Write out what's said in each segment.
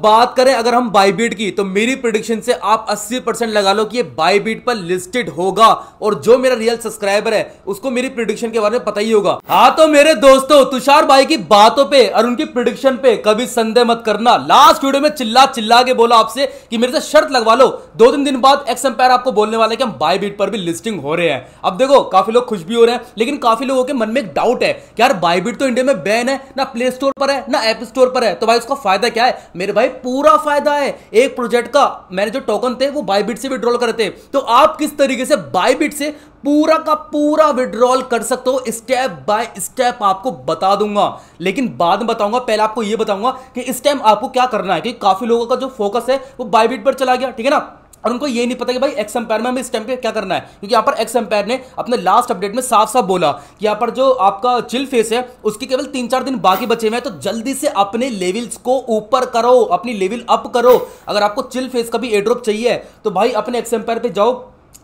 बात करें अगर हम बाईबीट की तो मेरी प्रोडिक्शन से आप 80 परसेंट लगा लो कि ये बाईबीट पर लिस्टेड होगा और जो मेरा रियल सब्सक्राइबर है उसको मेरी प्रोडिक्शन के बारे में पता ही होगा हाँ तो मेरे दोस्तों तुषार भाई की बातों पे और उनकी प्रोडिक्शन पे कभी संदेह मत करना लास्ट वीडियो में चिल्ला चिल्ला के बोला आपसे कि मेरे से शर्त लगवा लो दो तीन दिन बाद एक्स एम्पायर आपको बोलने वाले कि हम बाईबीट पर भी लिस्टिंग हो रहे हैं अब देखो काफी लोग खुश भी हो रहे हैं लेकिन काफी लोगों के मन में एक डाउट है यार बाईबीट तो इंडिया में बैन है ना प्ले स्टोर पर है ना एप स्टोर पर है तो भाई उसका फायदा क्या है मेरे भाई पूरा फायदा है एक प्रोजेक्ट का मैंने जो टोकन थे वो बायबिट से विड्रॉल करते तो आप किस तरीके से बायबिट से पूरा का पूरा विड्रॉल कर सकते हो स्टेप बाय स्टेप आपको बता दूंगा लेकिन बाद में बताऊंगा पहले आपको यह बताऊंगा कि इस टाइम आपको क्या करना है कि काफी लोगों का जो फोकस है वो बायबिट पर चला गया ठीक है ना और उनको ये नहीं पता कि भाई एक्स एम्पायर में हमें इस टाइम पे क्या करना है क्योंकि यहाँ पर एक्स एम्पायर ने अपने लास्ट अपडेट में साफ साफ बोला कि यहाँ पर जो आपका चिल फेस है उसके केवल तीन चार दिन बाकी बचे हुए हैं तो जल्दी से अपने लेवल्स को ऊपर करो अपनी लेवल अप करो अगर आपको चिल फेस का भी एड्रोप चाहिए तो भाई अपने एक्स एम्पायर पर जाओ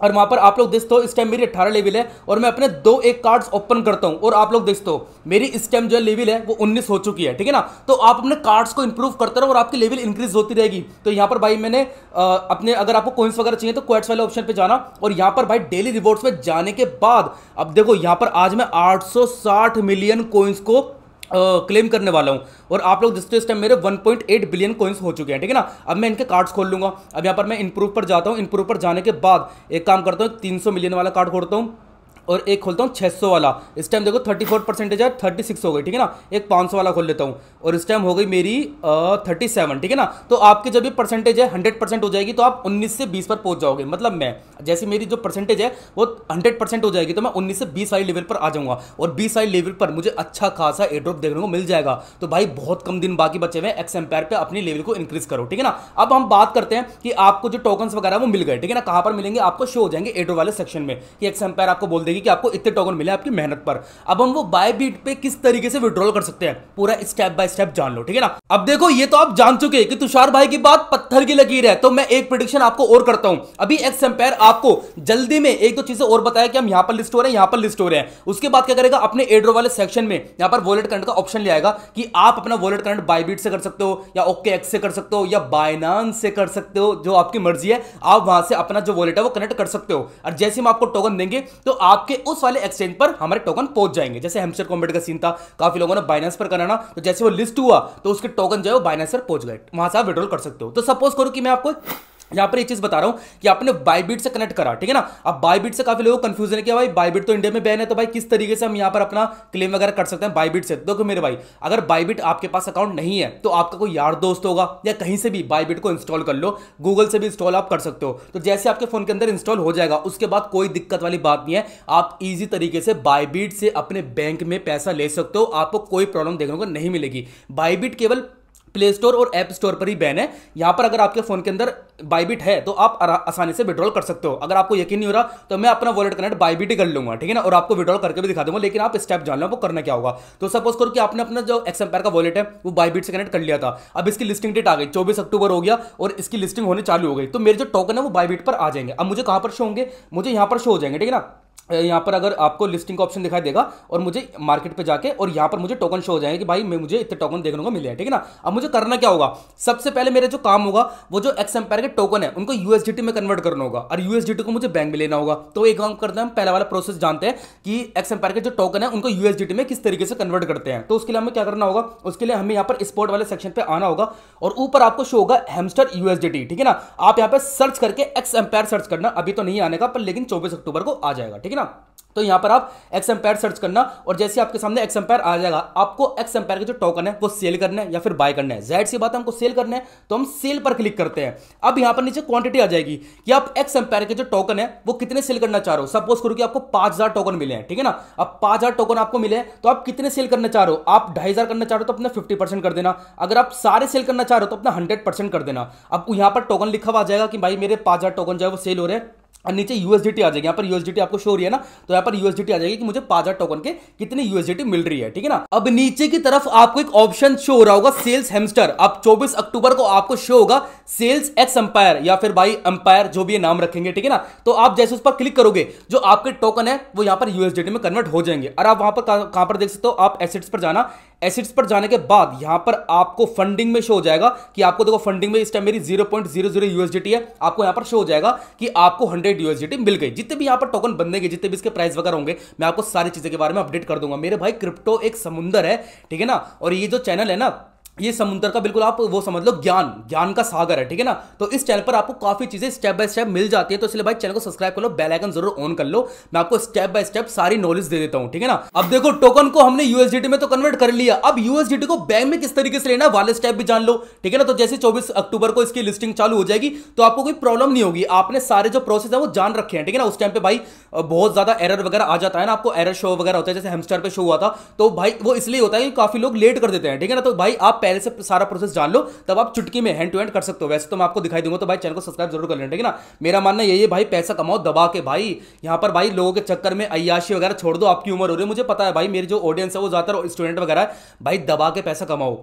और वहां पर आप लोग देखते हो इस टाइम मेरी अट्ठारह लेवल है और मैं अपने दो एक कार्ड्स ओपन करता हूँ और आप लोग देखते हो मेरी इस टाइम जो लेवल है वो उन्नीस हो चुकी है ठीक है ना तो आप अपने कार्ड्स को इंप्रूव करते रहो और आपकी लेवल इंक्रीज होती रहेगी तो यहाँ पर भाई मैंने आ, अपने अगर आपको कोइंस वगैरह चाहिए तो क्वेट्स वाले ऑप्शन पर जाना और यहाँ पर भाई डेली रिवॉर्ड्स में जाने के बाद अब देखो यहाँ पर आज मैं आठ मिलियन कोइंस को क्लेम uh, करने वाला हूँ और आप लोग इस टाइम मेरे 1.8 बिलियन कॉइन्स हो चुके हैं ठीक है ना अब मैं इनके कार्ड्स खोल लूँगा अब यहाँ पर मैं इंप्रूव पर जाता हूँ इंप्रूव पर जाने के बाद एक काम करता हूँ 300 मिलियन वाला कार्ड खोलता हूँ और एक खोलता हूँ 600 वाला इस टाइम देखो थर्टी फोर परसेंटेज है थर्टी सिक्स हो गई ठीक है ना एक पाँच वाला खोल लेता हूँ और इस टाइम हो गई मेरी थर्टी सेवन ठीक है ना तो आपकी जब भी परसेंटेज है हंड्रेड परसेंट हो जाएगी तो आप उन्नीस से बीस पर पहुंच जाओगे मतलब मैं जैसे मेरी जो परसेंटेज है वो हंड्रेड परसेंट हो जाएगी तो मैं उन्नीस से बीस वाली लेवल पर आ जाऊँगा और बीस वाली लेवल पर मुझे अच्छा खासा एड्रॉप देखने को मिल जाएगा तो भाई बहुत कम दिन बाकी बचे हुए एक्स एम्पायर पर अपनी लेवल को इंक्रीज करो ठीक है ना अब हम बात करते हैं कि आपको जो टोकन वगैरह वो मिल गए ठीक है ना कहाँ पर मिलेंगे आपको शो हो जाएंगे एड्रो वाले सेक्शन में कि एक्स एम्पायर आपको बोल देगी मिलेगी कि आपको इतने टोकन मिले आपकी मेहनत पर अब हम वो बाय बीट पे किस तरीके से विड्रॉल कर सकते हैं पूरा स्टेप बाय स्टेप जान लो ठीक है ना अब देखो ये तो आप जान चुके हैं कि तुषार भाई की बात पत्थर की लकीर है तो मैं एक प्रोडिक्शन आपको और करता हूं अभी एक्स एम्पायर आपको जल्दी में एक दो चीजें और बताया कि हम यहां पर लिस्ट हो रहे हैं यहां पर लिस्ट हो रहे हैं उसके बाद क्या करेगा अपने एड्रो वाले सेक्शन में यहां पर वॉलेट करंट का ऑप्शन ले आएगा कि आप अपना वॉलेट करंट बायबीट से कर सकते हो या ओके एक्स से कर सकते हो या बायनान से कर सकते हो जो आपकी मर्जी है आप वहां से अपना जो वॉलेट है वो कनेक्ट कर सकते हो और जैसे हम आपको टोकन देंगे तो आपके उस वाले एक्सचेंज पर हमारे टोकन पहुंच जाएंगे जैसे हेमसर कॉम्बेट का सीन था काफी लोगों ने बाइनेंस पर कराना तो जैसे वो लिस्ट हुआ तो उसके टोकन जो है वो बाइनेंस पर पहुंच गए वहां से आप विड्रॉल कर सकते हो तो सपोज करो कि मैं आपको यहाँ पर एक चीज बता रहा हूँ कि आपने बाईबिट से कनेक्ट करा ठीक है ना अब बाईबिट से काफी लोगों को कंफ्यूजन है कि भाई बाईबिट तो इंडिया में बैन है तो भाई किस तरीके से हम यहाँ पर अपना क्लेम वगैरह कर सकते हैं बाईबिट से देखो मेरे भाई अगर बाईबिट आपके पास अकाउंट नहीं है तो आपका कोई यार दोस्त होगा या कहीं से भी बाईबिट को इंस्टॉल कर लो गूगल से भी इंस्टॉल आप कर सकते हो तो जैसे आपके फोन के अंदर इंस्टॉल हो जाएगा उसके बाद कोई दिक्कत वाली बात नहीं है आप ईजी तरीके से बाईबिट से अपने बैंक में पैसा ले सकते हो आपको कोई प्रॉब्लम देखने को नहीं मिलेगी बाईबिट केवल प्ले स्टोर और ऐप स्टोर पर ही बैन है यहाँ पर अगर आपके फ़ोन के अंदर बाईबिट है तो आप आसानी से विड्रॉल कर सकते हो अगर आपको यकीन नहीं हो रहा तो मैं अपना वॉलेट कनेक्ट बाईबिट ही कर लूँगा ठीक है ना और आपको विड्रॉल करके भी दिखा दूंगा लेकिन आप स्टेप जान लो आपको करना क्या होगा तो सपोज करो कि आपने अपना जो एक्सम्पायर का वॉलेट है वो बाईबिट से कनेक्ट कर लिया था अब इसकी लिस्टिंग डेट आ गई चौबीस अक्टूबर हो गया और इसकी लिस्टिंग होने चालू हो गई तो मेरे जो टोकन है वो बाईबिट पर आ जाएंगे अब मुझे कहाँ पर शो होंगे मुझे यहाँ पर शो हो जाएंगे ठीक है ना यहाँ पर अगर आपको लिस्टिंग का ऑप्शन दिखाई देगा और मुझे मार्केट पे जाके और यहाँ पर मुझे टोकन शो हो जाएंगे कि भाई मैं मुझे इतने टोकन देखने को मिले ठीक है ना अब मुझे करना क्या होगा सबसे पहले मेरे जो काम होगा वो जो एक्स एम्पायर के टोकन है उनको यूएसडीटी में कन्वर्ट करना होगा और यूएसडीटी को मुझे बैंक में लेना होगा तो एक काम करते हैं हम पहला वाला प्रोसेस जानते हैं कि एक्स एम्पायर के जो टोकन है उनको यूएसडीटी में किस तरीके से कन्वर्ट करते हैं तो उसके लिए हमें क्या करना होगा उसके लिए हमें यहाँ पर स्पोर्ट वाले सेक्शन पर आना होगा और ऊपर आपको शो होगा हेमस्टर यूएसडीटी ठीक है ना आप यहाँ पर सर्च करके एक्स एम्पायर सर्च करना अभी तो नहीं आने का पर लेकिन चौबीस अक्टूबर को आ जाएगा ठीक है ना तो यहां पर आप एक्स एम्पायर सर्च करना और जैसे आपके सामने एक्स एम्पायर आ जाएगा आपको एक्स एम्पायर का जो टोकन है वो सेल करना है या फिर बाय करना है जाहिर सी बात हमको सेल करना है तो हम सेल पर क्लिक करते हैं अब यहां पर नीचे क्वांटिटी आ जाएगी कि आप एक्स एम्पायर के जो टोकन है वो कितने सेल करना चाह रहे हो सपोज करो कि आपको पाँच टोकन मिले हैं ठीक है ना अब पाँच टोकन आपको मिले तो आप कितने सेल करना चाह रहे हो आप ढाई तो करना चाह रहे हो तो अपना फिफ्टी कर देना अगर आप सारे सेल करना चाह रहे हो तो अपना हंड्रेड कर देना अब यहां पर टोकन लिखा हुआ जाएगा कि भाई मेरे पाँच टोकन जो है वो सेल हो रहे हैं और नीचे यूएसडीटी आ जाएगी यहाँ पर यूएसडीटी आपको शो रही है ना तो यहाँ पर यूएसडीटी आ जाएगी कि मुझे पाजा टोकन के कितनी यूएसडीटी मिल रही है ठीक है ना अब नीचे की तरफ आपको एक ऑप्शन शो हो रहा होगा सेल्स हेमस्टर अब 24 अक्टूबर को आपको शो होगा सेल्स एक्स एम्पायर या फिर भाई एम्पायर जो भी नाम रखेंगे ठीक है ना तो आप जैसे उस पर क्लिक करोगे जो आपके टोकन है वो यहाँ पर यूएसडीटी में कन्वर्ट हो जाएंगे और आप वहां पर कहां पर देख सकते हो आप एसेट्स पर जाना एसेट्स पर जाने के बाद यहां पर आपको फंडिंग में शो हो जाएगा कि आपको देखो फंडिंग में इस टाइम मेरी zero point zero zero USDT है आपको यहां पर शो हो जाएगा कि आपको हंड्रेड हंड्रेड यूएसडीटी मिल गई जितने भी यहाँ पर टोकन बनेंगे जितने भी इसके प्राइस वगैरह होंगे मैं आपको सारी चीज़ें के बारे में अपडेट कर दूंगा मेरे भाई क्रिप्टो एक समुंदर है ठीक है ना और ये जो चैनल है ना ये समुद्र का बिल्कुल आप वो समझ लो ज्ञान ज्ञान का सागर है ठीक है ना तो इस चैनल पर आपको काफी चीजें स्टेप बाय स्टेप मिल जाती है तो इसलिए भाई चैनल को सब्सक्राइब कर लो बेल आइकन जरूर ऑन कर लो मैं आपको स्टेप बाय स्टेप सारी नॉलेज दे देता हूं ठीक है ना अब देखो टोकन को हमने यूएसडीटी में तो कन्वर्ट कर लिया अब यूएसडीटी को बैंक में किस तरीके से लेना वाले स्टेप भी जान लो ठीक है ना तो जैसे चौबीस अक्टूबर को इसकी लिस्टिंग चालू हो जाएगी तो आपको कोई प्रॉब्लम नहीं होगी आपने सारे जो प्रोसेस है वो जान रखे हैं ठीक है ना उस टाइम पे भाई बहुत ज्यादा एरर वगैरह आ जाता है ना आपको एरर शो वगैरह होता है जैसे हेमस्टर पे शो हुआ था तो भाई वो इसलिए होता है कि काफी लोग लेट कर देते हैं ठीक है ना तो भाई आप पहले से सारा प्रोसेस जान लो तब आप चुटकी में हैंड टू हैंड कर सकते हो वैसे तो मैं आपको दिखाई दूंगा तो भाई चैनल को सब्सक्राइब जरूर कर लेना ठीक है ना मेरा मानना यही है भाई पैसा कमाओ दबा के भाई यहाँ पर भाई लोगों के चक्कर में अयाशी वगैरह छोड़ दो आपकी उम्र हो रही है मुझे पता है भाई मेरी जो ऑडियंस है वो ज़्यादातर स्टूडेंट वगैरह भाई दबा के पैसा कमाओ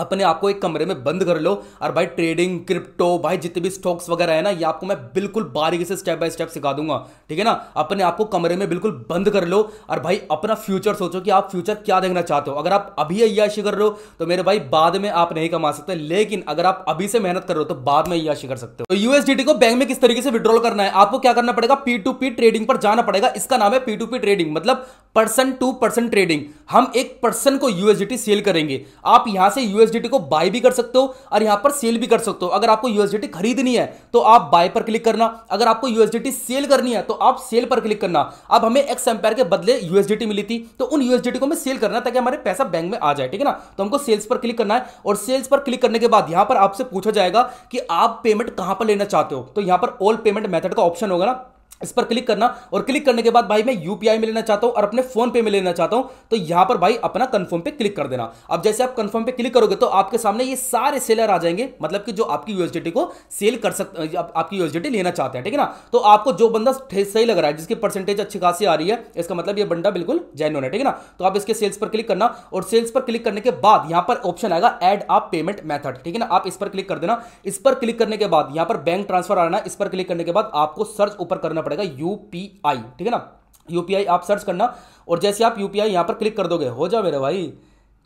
अपने आप को एक कमरे में बंद कर लो और भाई ट्रेडिंग क्रिप्टो भाई जितने भी स्टॉक्स वगैरह है ना ये आपको मैं बिल्कुल बारीकी से स्टेप बाय स्टेप सिखा दूंगा ठीक है ना अपने आप को कमरे में बिल्कुल बंद कर लो और भाई अपना फ्यूचर सोचो कि आप फ्यूचर क्या देखना चाहते हो अगर आप अभी अयाशी कर रहे हो तो मेरे भाई बाद में आप नहीं कमा सकते लेकिन अगर आप अभी से मेहनत कर रहे हो तो बाद में अयाशी कर सकते हो तो यूएसडी को बैंक में किस तरीके से विड्रॉल करना है आपको क्या करना पड़ेगा पी टू पी ट्रेडिंग पर जाना पड़ेगा इसका नाम है पी टू पी ट्रेडिंग मतलब पर्सन टू पर्सन ट्रेडिंग हम एक पर्सन को यूएसडीटी सेल करेंगे आप यहां से यूएसडीटी को बाय भी कर सकते हो और यहां पर सेल भी कर सकते हो अगर आपको यूएसडीटी खरीदनी है तो आप बाय पर क्लिक करना अगर आपको यूएसडीटी सेल करनी है तो आप सेल पर क्लिक करना अब हमें एक्स एम्पायर के बदले यूएसडीटी मिली थी तो उन यूएसडीटी को हमें सेल करना ताकि हमारे पैसा बैंक में आ जाए ठीक है ना तो हमको सेल्स पर क्लिक करना है और सेल्स पर क्लिक करने के बाद यहां पर आपसे पूछा जाएगा कि आप पेमेंट कहां पर लेना चाहते हो तो यहां पर ऑल पेमेंट मेथड का ऑप्शन होगा ना इस पर क्लिक करना और क्लिक करने के बाद भाई मैं यूपीआई में लेना चाहता हूं और अपने फोन पे में लेना चाहता हूं तो यहां पर भाई अपना कंफर्म पे क्लिक कर देना अब जैसे आप कंफर्म पे क्लिक करोगे तो आपके सामने ये सारे सेलर आ जाएंगे मतलब कि जो आपकी यूएसडीटी को सेल कर सकते आप, आपकी यूएसडीटी लेना चाहते हैं ठीक है ना तो आपको जो बंदा सही लग रहा है जिसकी परसेंटेज अच्छी खासी आ रही है इसका मतलब यह बंदा बिल्कुल जेन्यन है ठीक है ना तो आप इसके सेल्स पर क्लिक करना और सेल्स पर क्लिक करने के बाद यहां पर ऑप्शन आएगा एड आप पेमेंट मैथड ठीक है ना आप इस पर क्लिक कर देना इस पर क्लिक करने के बाद यहां पर बैंक ट्रांसफर आना इस पर क्लिक करने के बाद आपको सर्च ऊपर करना पड़ेगा यूपीआई ठीक है ना यूपीआई आप सर्च करना और जैसे आप यूपीआई यहाँ पर क्लिक कर दोगे हो जाओ मेरे भाई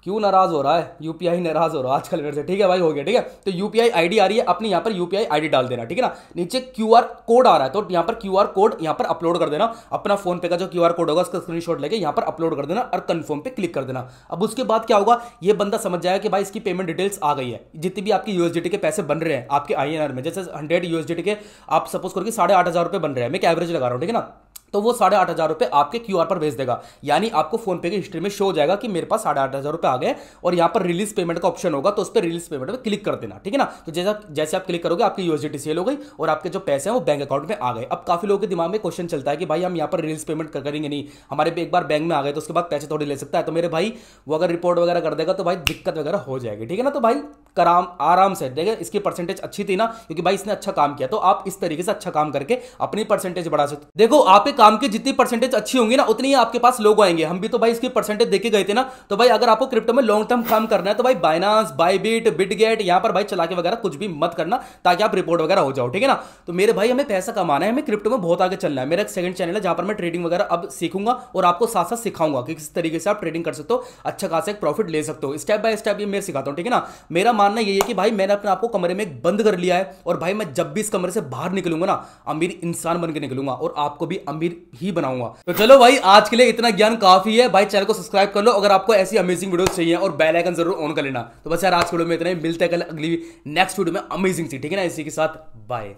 क्यों नाराज हो रहा है यूपीआई नाराज हो रहा है आजकल मेरे से ठीक है भाई हो गया ठीक है तो यूपीआई आईडी आ रही है अपनी यहाँ पर यूपीआई आईडी डाल देना ठीक है ना नीचे क्यूआर कोड आ रहा है तो यहाँ पर क्यूआर कोड यहाँ पर अपलोड कर देना अपना फोन पे का जो क्यूआर कोड होगा उसका स्क्रीनशॉट लेके यहाँ पर अपलोड कर देना और कन्फर्म पे क्लिक कर देना अब उसके बाद क्या होगा ये बंदा समझ जाएगा कि भाई इसकी पेमेंट डिटेल्स आ गई है जितनी भी आपकी यूएसडी के पैसे बन रहे हैं आपके आई में जैसे हंड्रेड यूएसडी के आप सपोज करके साढ़े आठ हजार रुपए बन रहे हैं मैं एक एवरेज लगा रहा हूँ ठीक है ना तो वो साढ़े आठ हज़ार रुपये आपके क्यू पर भेज देगा यानी आपको फोनपे की हिस्ट्री में शो हो जाएगा कि मेरे पास साढ़े आठ हज़ार रुपये आ गए और यहाँ पर रिलीज पेमेंट का ऑप्शन होगा तो उस पर रिलीज पेमेंट पर क्लिक कर देना ठीक है ना तो जैसा जैसे आप क्लिक करोगे आपकी यूएसडी सेल हो गई और आपके जो पैसे हैं वो बैंक अकाउंट में आ गए अब काफ़ी लोगों के दिमाग में क्वेश्चन चलता है कि भाई हम यहाँ पर रिलीज पेमेंट करेंगे नहीं हमारे एक बार बैंक में आ गए तो उसके बाद पैसे थोड़ी ले सकता है तो मेरे भाई वो अगर रिपोर्ट वगैरह कर देगा तो भाई दिक्कत वगैरह हो जाएगी ठीक है ना तो भाई कराम आराम से देखे इसकी परसेंटेज अच्छी थी ना क्योंकि भाई इसने अच्छा काम किया तो आप इस तरीके से अच्छा काम करके अपनी परसेंटेज बढ़ा सकते देखो आपके काम की जितनी परसेंटेज अच्छी होंगी ना उतनी ही आपके पास लोग आएंगे हम भी तो भाई इसकी परसेंटेज देखे गए थे ना तो भाई अगर आपको क्रिप्टो में लॉन्ग टर्म काम करना है तो भाई बाइनास बाईबीट बिटगेट यहां पर भाई चला के वगैरह कुछ भी मत करना ताकि आप रिपोर्ट वगैरह हो जाओ ठीक है ना तो मेरे भाई हमें पैसा कमाना है हमें क्रिप्टो में बहुत आगे चलना है मेरा एक सेकंड चैनल है जहां पर मैं ट्रेडिंग वगैरह अब सीखूंगा और आपको साथ साथ सिखाऊंगा कि किस तरीके से आप ट्रेडिंग कर सकते हो अच्छा खासा एक प्रॉफिट ले सकते हो स्टेप बाय स्टेप ये मैं सिखाता हूँ ठीक है ना मेरा मानना यही है कि भाई मैंने अपने आप को कमरे में बंद कर लिया है और भाई मैं जब भी इस कमरे से बाहर निकलूंगा ना अमीर इंसान बनकर निकलूंगा और आपको भी अमीर ही बनाऊंगा तो चलो भाई आज के लिए इतना ज्ञान काफी है भाई चैनल को सब्सक्राइब कर लो अगर आपको ऐसी अमेजिंग वीडियो चाहिए और बेलाइकन जरूर ऑन कर लेना तो बस यार आज के वीडियो में इतना ही मिलते हैं कल अगली नेक्स्ट वीडियो में अमेजिंग सी ठीक है ना इसी के साथ बाय